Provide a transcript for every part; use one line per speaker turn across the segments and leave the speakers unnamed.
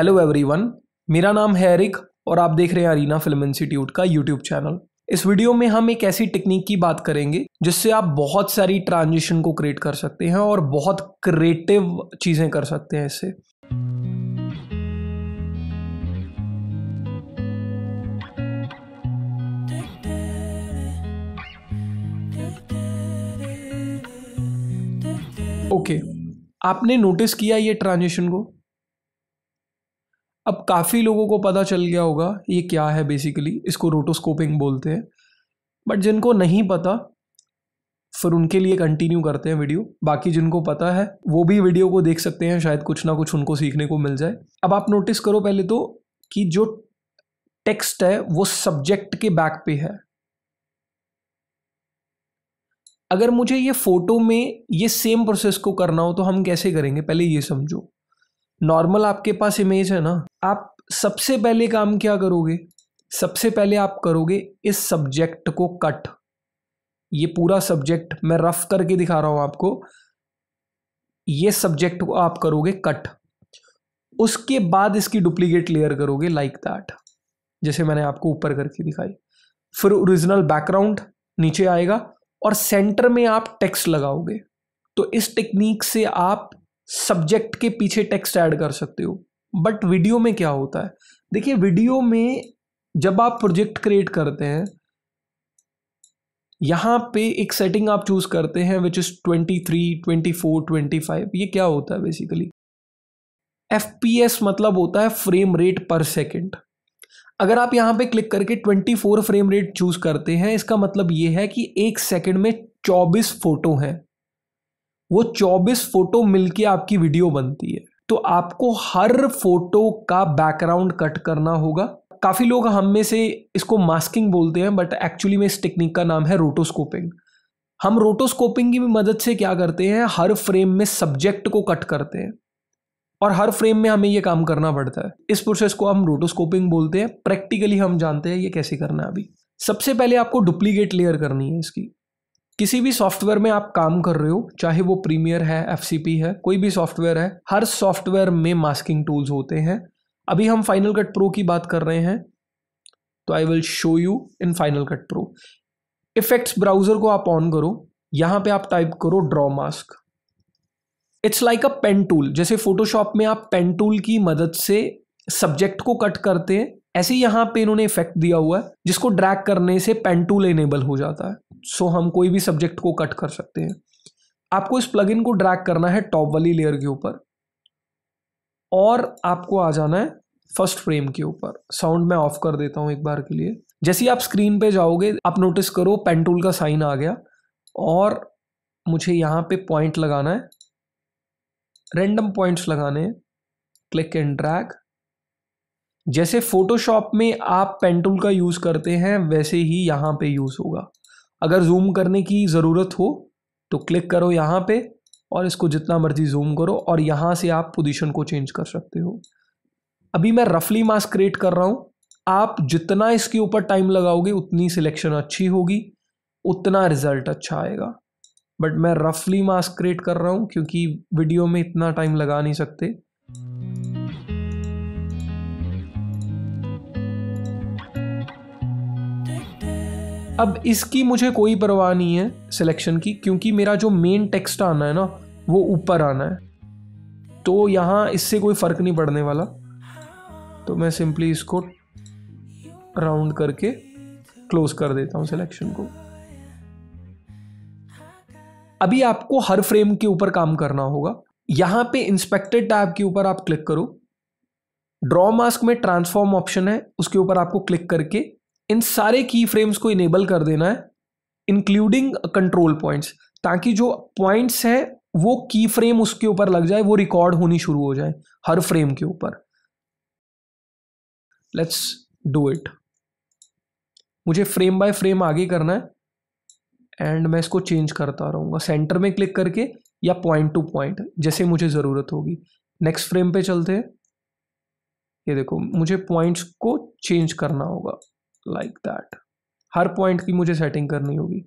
Hello everyone मेरा नाम है एरिक और आप देख रहे हैं अरीना फिल्म इंस्टीट्यूट का यूट्यूब चैनल इस वीडियो में हम एक ऐसी टेक्निक की बात करेंगे जिससे आप बहुत सारी ट्रांजिशन को क्रिएट कर सकते हैं और बहुत क्रिएटिव चीज़ें कर सकते हैं इससे ओके okay. आपने नोटिस किया ये ट्रांजिशन को अब काफ़ी लोगों को पता चल गया होगा ये क्या है बेसिकली इसको रोटोस्कोपिंग बोलते हैं बट जिनको नहीं पता फिर उनके लिए कंटिन्यू करते हैं वीडियो बाकी जिनको पता है वो भी वीडियो को देख सकते हैं शायद कुछ ना कुछ उनको सीखने को मिल जाए अब आप नोटिस करो पहले तो कि जो टेक्स्ट है वो सब्जेक्ट के बैक पे है अगर मुझे ये फोटो में ये सेम प्रोसेस को करना हो तो हम कैसे करेंगे पहले ये समझो नॉर्मल आपके पास इमेज है ना आप सबसे पहले काम क्या करोगे सबसे पहले आप करोगे इस सब्जेक्ट को कट ये पूरा सब्जेक्ट मैं रफ करके दिखा रहा हूं आपको ये सब्जेक्ट को आप करोगे कट उसके बाद इसकी डुप्लीकेट लेयर करोगे लाइक like दैट जैसे मैंने आपको ऊपर करके दिखाई फिर ओरिजिनल बैकग्राउंड नीचे आएगा और सेंटर में आप टेक्स्ट लगाओगे तो इस टेक्निक से आप सब्जेक्ट के पीछे टेक्स्ट ऐड कर सकते हो बट वीडियो में क्या होता है देखिए वीडियो में जब आप प्रोजेक्ट क्रिएट करते हैं यहाँ पे एक सेटिंग आप चूज़ करते हैं which is twenty three twenty four twenty five ये क्या होता है बेसिकली एफ पी एस मतलब होता है फ्रेम रेट पर सेकेंड अगर आप यहाँ पे क्लिक करके twenty four frame rate choose करते हैं इसका मतलब ये है कि एक सेकेंड में चौबीस फ़ोटो हैं वो चौबीस फ़ोटो मिलके आपकी वीडियो बनती है तो आपको हर फोटो का बैकग्राउंड कट करना होगा काफ़ी लोग हम में से इसको मास्किंग बोलते हैं बट एक्चुअली में इस टेक्निक का नाम है रोटोस्कोपिंग हम रोटोस्कोपिंग की मदद से क्या करते हैं हर फ्रेम में सब्जेक्ट को कट करते हैं और हर फ्रेम में हमें यह काम करना पड़ता है इस प्रोसेस को हम रोटोस्कोपिंग बोलते हैं प्रैक्टिकली हम जानते हैं ये कैसे करना है अभी सबसे पहले आपको डुप्लीकेट लेयर करनी है इसकी किसी भी सॉफ्टवेयर में आप काम कर रहे हो चाहे वो प्रीमियर है एफ है कोई भी सॉफ्टवेयर है हर सॉफ्टवेयर में मास्किंग टूल्स होते हैं अभी हम फाइनल कट प्रो की बात कर रहे हैं तो I will show you in Final Cut Pro effects browser को आप ऑन करो यहाँ पे आप टाइप करो draw mask it's like a pen tool जैसे फोटोशॉप में आप पेन टूल की मदद से सब्जेक्ट को कट करते हैं ऐसे यहां पे इन्होंने इफेक्ट दिया हुआ है जिसको ड्रैग करने से पेन टूल एनेबल हो जाता है सो हम कोई भी सब्जेक्ट को कट कर सकते हैं आपको इस प्लगइन को ड्रैग करना है टॉप वाली लेयर के ऊपर और आपको आ जाना है फर्स्ट फ्रेम के ऊपर साउंड मैं ऑफ कर देता हूं एक बार के लिए जैसे ही आप स्क्रीन पे जाओगे आप नोटिस करो पेन टूल का साइन आ गया और मुझे यहां पे पॉइंट लगाना है रेंडम पॉइंट्स लगाने क्लिक एंड ड्रैग जैसे फोटोशॉप में आप पेन टूल का यूज़ करते हैं वैसे ही यहां पे यूज़ होगा अगर जूम करने की ज़रूरत हो तो क्लिक करो यहाँ पे और इसको जितना मर्जी जूम करो और यहाँ से आप पोजीशन को चेंज कर सकते हो अभी मैं रफली मास क्रिएट कर रहा हूँ आप जितना इसके ऊपर टाइम लगाओगे उतनी सिलेक्शन अच्छी होगी उतना रिजल्ट अच्छा आएगा बट मैं रफली मास्क क्रिएट कर रहा हूँ क्योंकि वीडियो में इतना टाइम लगा नहीं सकते अब इसकी मुझे कोई परवाह नहीं है सिलेक्शन की क्योंकि मेरा जो मेन टेक्स्ट आना है ना वो ऊपर आना है तो यहाँ इससे कोई फ़र्क नहीं पड़ने वाला तो मैं सिंपली इसको राउंड करके क्लोज कर देता हूँ सिलेक्शन को अभी आपको हर फ्रेम के ऊपर काम करना होगा यहां पे इंस्पेक्टेड टैब के ऊपर आप क्लिक करो ड्रॉ मास्क में ट्रांसफॉर्म ऑप्शन है उसके ऊपर आपको क्लिक करके इन सारे की फ्रेम्स को इनेबल कर देना है इंक्लूडिंग कंट्रोल पॉइंट्स ताकि जो पॉइंट्स हैं वो की फ्रेम उसके ऊपर लग जाए वो रिकॉर्ड होनी शुरू हो जाए हर फ्रेम के ऊपर लेट्स डू इट मुझे फ्रेम बाय फ्रेम आगे करना है एंड मैं इसको चेंज करता रहूंगा सेंटर में क्लिक करके या पॉइंट टू पॉइंट जैसे मुझे ज़रूरत होगी नेक्स्ट फ्रेम पे चलते हैं ये देखो मुझे पॉइंट्स को चेंज करना होगा लाइक दैट हर पॉइंट की मुझे सेटिंग करनी होगी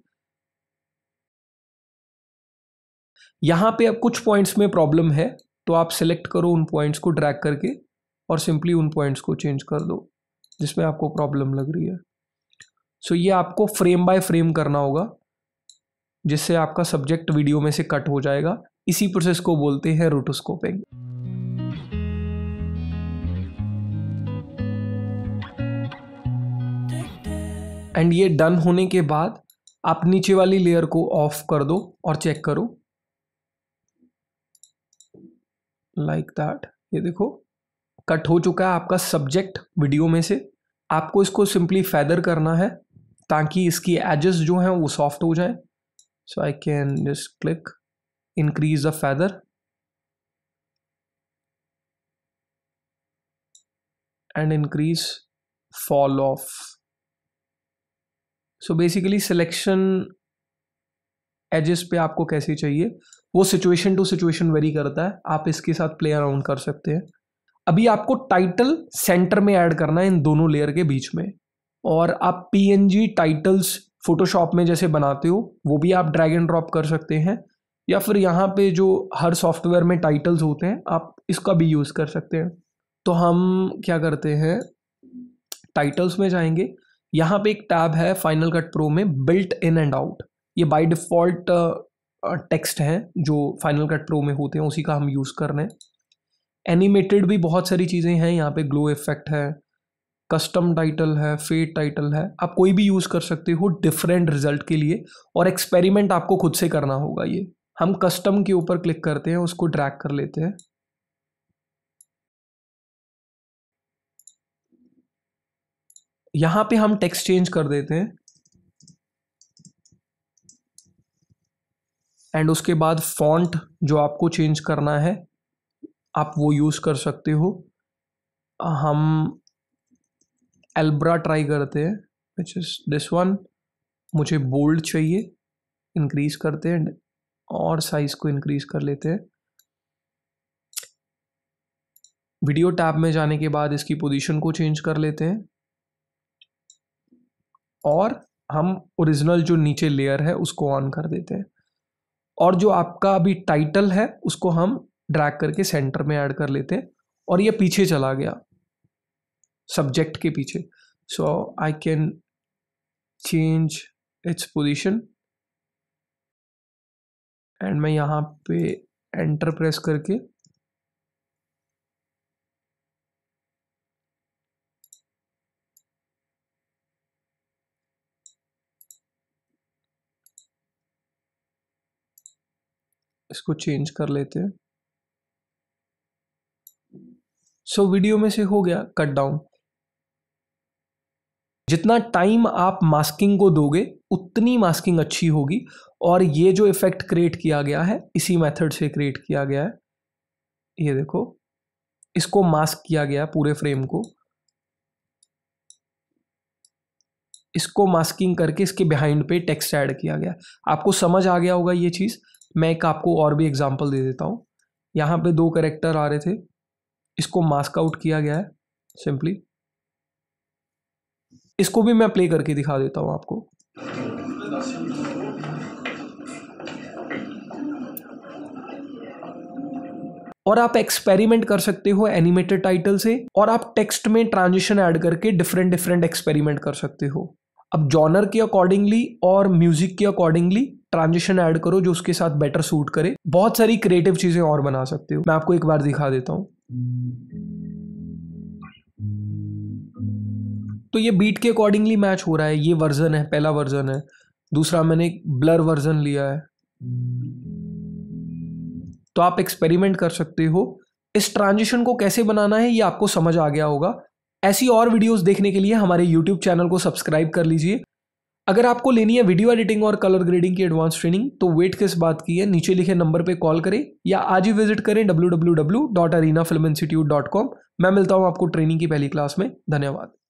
यहां पे अब कुछ पॉइंट्स में प्रॉब्लम है तो आप सिलेक्ट करो उन पॉइंट्स को ड्रैग करके और सिंपली उन पॉइंट्स को चेंज कर दो जिसमें आपको प्रॉब्लम लग रही है सो so, ये आपको फ्रेम बाय फ्रेम करना होगा जिससे आपका सब्जेक्ट वीडियो में से कट हो जाएगा इसी प्रोसेस को बोलते हैं रोटोस्कोपिंग एंड ये डन होने के बाद आप नीचे वाली लेयर को ऑफ कर दो और चेक करो लाइक like दैट ये देखो कट हो चुका है आपका सब्जेक्ट वीडियो में से आपको इसको सिंपली फैदर करना है ताकि इसकी एजेस जो हैं वो सॉफ्ट हो जाए so I can just click increase the feather and increase fall off so basically selection edges पे आपको कैसी चाहिए वो सिचुएशन टू सिचुएशन वेरी करता है आप इसके साथ प्ले अराउंड कर सकते हैं अभी आपको टाइटल सेंटर में ऐड करना है इन दोनों लेयर के बीच में और आप पी टाइटल्स फोटोशॉप में जैसे बनाते हो वो भी आप ड्रैग एंड ड्रॉप कर सकते हैं या फिर यहाँ पे जो हर सॉफ्टवेयर में टाइटल्स होते हैं आप इसका भी यूज़ कर सकते हैं तो हम क्या करते हैं टाइटल्स में जाएंगे यहाँ पे एक टैब है फाइनल कट प्रो में बिल्ट इन एंड आउट ये बाय डिफ़ॉल्ट टेक्स्ट हैं जो फाइनल कट प्रो में होते हैं उसी का हम यूज़ कर रहे हैं एनिमेटेड भी बहुत सारी चीज़ें हैं यहाँ पे ग्लो इफेक्ट है कस्टम टाइटल है फेड टाइटल है आप कोई भी यूज़ कर सकते हो डिफरेंट रिजल्ट के लिए और एक्सपेरिमेंट आपको खुद से करना होगा ये हम कस्टम के ऊपर क्लिक करते हैं उसको ड्रैग कर लेते हैं यहाँ पे हम टेक्स्ट चेंज कर देते हैं एंड उसके बाद फॉन्ट जो आपको चेंज करना है आप वो यूज़ कर सकते हो हम एल्ब्रा ट्राई करते हैं विच इज़ दिस वन मुझे बोल्ड चाहिए इंक्रीज़ करते हैं और साइज़ को इंक्रीज़ कर लेते हैं वीडियो टैब में जाने के बाद इसकी पोजीशन को चेंज कर लेते हैं और हम ओरिजिनल जो नीचे लेयर है उसको ऑन कर देते हैं और जो आपका अभी टाइटल है उसको हम ड्रैग करके सेंटर में ऐड कर लेते हैं और ये पीछे चला गया सब्जेक्ट के पीछे so I can change its position and मैं यहाँ पे एंटर प्रेस करके इसको चेंज कर लेते हैं सो so, वीडियो में से हो गया कट डाउन जितना टाइम आप मास्किंग को दोगे उतनी मास्किंग अच्छी होगी और ये जो इफेक्ट क्रिएट किया गया है इसी मेथड से क्रिएट किया गया है ये देखो इसको मास्क किया गया पूरे फ्रेम को इसको मास्किंग करके इसके बिहाइंड पे टेक्स्ट ऐड किया गया आपको समझ आ गया होगा ये चीज़ मैं एक आपको और भी एग्जाम्पल दे देता हूँ यहाँ पे दो करेक्टर आ रहे थे इसको मास्क आउट किया गया है सिंपली इसको भी मैं प्ले करके दिखा देता हूँ आपको और आप एक्सपेरिमेंट कर सकते हो एनिमेटेड टाइटल से और आप टेक्स्ट में ट्रांजिशन ऐड करके डिफरेंट डिफरेंट एक्सपेरिमेंट कर सकते हो अब जॉनर के अकॉर्डिंगली और म्यूजिक के अकॉर्डिंगली ट्रांजिशन ऐड करो जो उसके साथ बेटर सूट करे बहुत सारी क्रिएटिव चीज़ें और बना सकते हो मैं आपको एक बार दिखा देता हूं तो ये बीट के अकॉर्डिंगली मैच हो रहा है ये वर्जन है पहला वर्जन है दूसरा मैंने ब्लर वर्जन लिया है तो आप एक्सपेरिमेंट कर सकते हो इस ट्रांजिशन को कैसे बनाना है ये आपको समझ आ गया होगा ऐसी और वीडियोस देखने के लिए हमारे यूट्यूब चैनल को सब्सक्राइब कर लीजिए अगर आपको लेनी है वीडियो एडिटिंग और कलर ग्रेडिंग की एडवांस ट्रेनिंग तो वेट किस बात की है नीचे लिखे नंबर पे कॉल करें या आज ही विजिट करें W W W dot arena film institute com मैं मिलता हूँ आपको ट्रेनिंग की पहली क्लास में धन्यवाद